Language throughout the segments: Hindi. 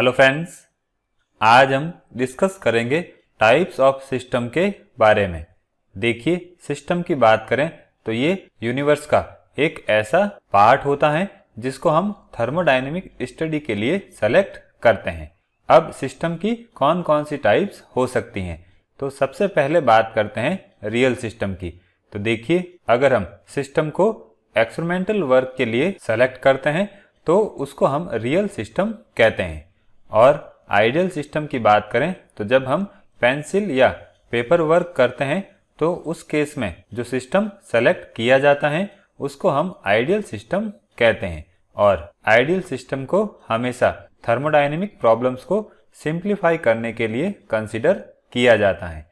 हेलो फ्रेंड्स आज हम डिस्कस करेंगे टाइप्स ऑफ सिस्टम के बारे में देखिए सिस्टम की बात करें तो ये यूनिवर्स का एक ऐसा पार्ट होता है जिसको हम थर्मोडाइनमिक स्टडी के लिए सेलेक्ट करते हैं अब सिस्टम की कौन कौन सी टाइप्स हो सकती हैं तो सबसे पहले बात करते हैं रियल सिस्टम की तो देखिए अगर हम सिस्टम को एक्सपेरिमेंटल वर्क के लिए सेलेक्ट करते हैं तो उसको हम रियल सिस्टम कहते हैं और आइडियल सिस्टम की बात करें तो जब हम पेंसिल या पेपर वर्क करते हैं तो उस केस में जो सिस्टम सेलेक्ट किया जाता है उसको हम आइडियल सिस्टम कहते हैं और आइडियल सिस्टम को हमेशा थर्मोडाइनमिक प्रॉब्लम्स को सिंप्लीफाई करने के लिए कंसिडर किया जाता है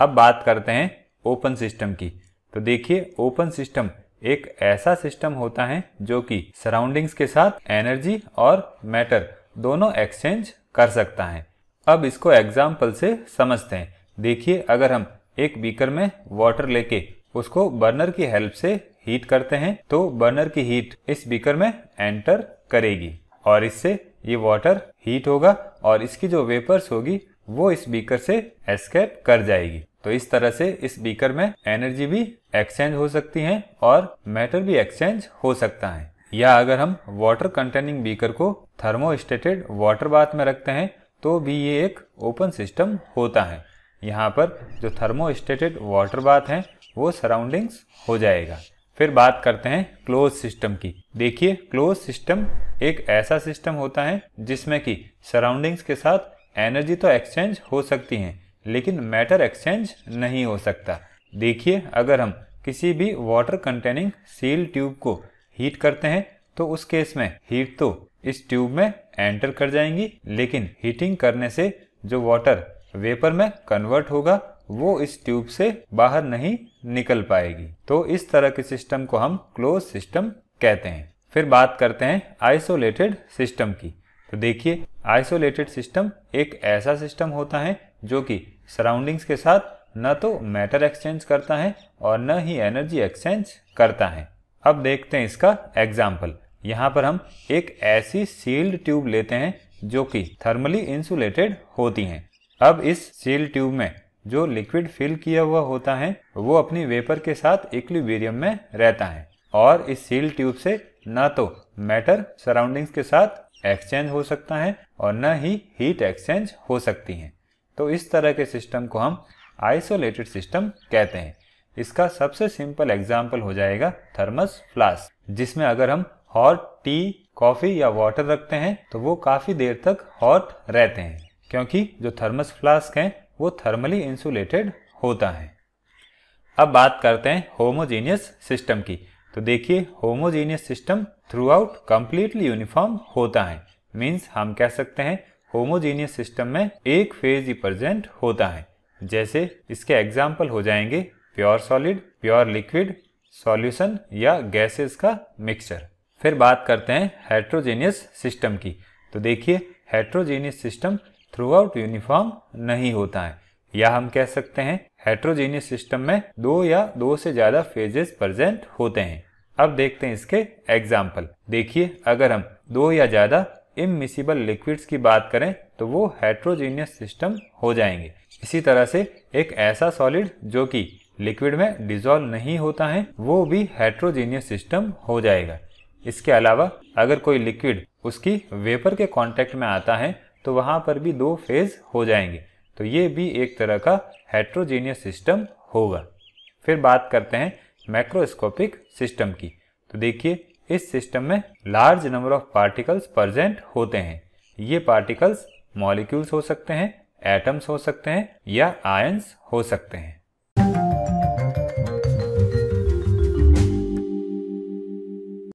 अब बात करते हैं ओपन सिस्टम की तो देखिए ओपन सिस्टम एक ऐसा सिस्टम होता है जो कि सराउंडिंग्स के साथ एनर्जी और मैटर दोनों एक्सचेंज कर सकता है अब इसको एग्जाम्पल से समझते हैं देखिए अगर हम एक बीकर में वाटर लेके उसको बर्नर की हेल्प से हीट करते हैं तो बर्नर की हीट इस बीकर में एंटर करेगी और इससे ये वाटर हीट होगा और इसकी जो वेपर्स होगी वो इस बीकर से एस्केप कर जाएगी तो इस तरह से इस बीकर में एनर्जी भी एक्सचेंज हो सकती है और मैटर भी एक्सचेंज हो सकता है या अगर हम वाटर कंटेनिंग बीकर को थर्मोस्टेटेड वाटर बाथ में रखते हैं तो भी ये एक ओपन सिस्टम होता है यहाँ पर जो थर्मोस्टेटेड वाटर बाथ है वो सराउंडिंग्स हो जाएगा फिर बात करते हैं क्लोज सिस्टम की देखिए क्लोज सिस्टम एक ऐसा सिस्टम होता है जिसमें कि सराउंडिंग्स के साथ एनर्जी तो एक्सचेंज हो सकती है लेकिन मैटर एक्सचेंज नहीं हो सकता देखिए अगर हम किसी भी वाटर कंटेनिंग सील ट्यूब को हीट करते हैं तो उस केस में हीट तो इस ट्यूब में एंटर कर जाएंगी लेकिन हीटिंग करने से जो वाटर वेपर में कन्वर्ट होगा वो इस ट्यूब से बाहर नहीं निकल पाएगी तो इस तरह के सिस्टम को हम क्लोज सिस्टम कहते हैं फिर बात करते हैं आइसोलेटेड सिस्टम की तो देखिए आइसोलेटेड सिस्टम एक ऐसा सिस्टम होता है जो कि सराउंडिंग्स के साथ न तो मैटर एक्सचेंज करता है और न ही एनर्जी एक्सचेंज करता है अब देखते हैं इसका एग्जाम्पल यहाँ पर हम एक ऐसी सील्ड ट्यूब लेते हैं जो कि थर्मली इंसुलेटेड होती हैं अब इस सील ट्यूब में जो लिक्विड फिल किया हुआ होता है वो अपनी वेपर के साथ इक्वेरियम में रहता है और इस सील्ड ट्यूब से न तो मैटर सराउंडिंग्स के साथ एक्सचेंज हो सकता है और न ही हीट एक्सचेंज हो सकती है तो इस तरह के सिस्टम को हम आइसोलेटेड सिस्टम कहते हैं इसका सबसे सिंपल एग्जाम्पल हो जाएगा थर्मस फ्लास्क जिसमें अगर हम हॉट टी कॉफी या वाटर रखते हैं तो वो काफी देर तक हॉट रहते हैं क्योंकि जो थर्मस फ्लास्क हैं वो थर्मली इंसुलेटेड होता है अब बात करते हैं होमोजीनियस सिस्टम की तो देखिए homogeneous system throughout completely uniform होता है मीन्स हम कह सकते हैं होमोजीनियस सिस्टम में एक फेज ही प्रजेंट होता है जैसे इसके एग्जाम्पल हो जाएंगे pure solid pure liquid solution या गैसेस का मिक्सचर फिर बात करते हैं हेट्रोजेनियस सिस्टम की तो देखिए heterogeneous system throughout uniform नहीं होता है या हम कह सकते हैं हेट्रोजेनियस सिस्टम में दो या दो से ज्यादा फेजेस प्रेजेंट होते हैं अब देखते हैं इसके एग्जाम्पल देखिए अगर हम दो या ज्यादा इमिसिबल लिक्विड्स की बात करें तो वो हेट्रोजेनियस सिस्टम हो जाएंगे इसी तरह से एक ऐसा सॉलिड जो कि लिक्विड में डिजोल्व नहीं होता है वो भी हाइड्रोजीनियस सिस्टम हो जाएगा इसके अलावा अगर कोई लिक्विड उसकी वेपर के कांटेक्ट में आता है तो वहाँ पर भी दो फेज हो जाएंगे तो ये भी एक तरह का हेट्रोजीनियस सिस्टम होगा फिर बात करते हैं मैक्रोस्कोपिक सिस्टम की तो देखिए इस सिस्टम में large number of particles present होते हैं ये पार्टिकल्स मॉलिक्यूल्स हो सकते हैं एटम्स हो सकते हैं या आयन्स हो सकते हैं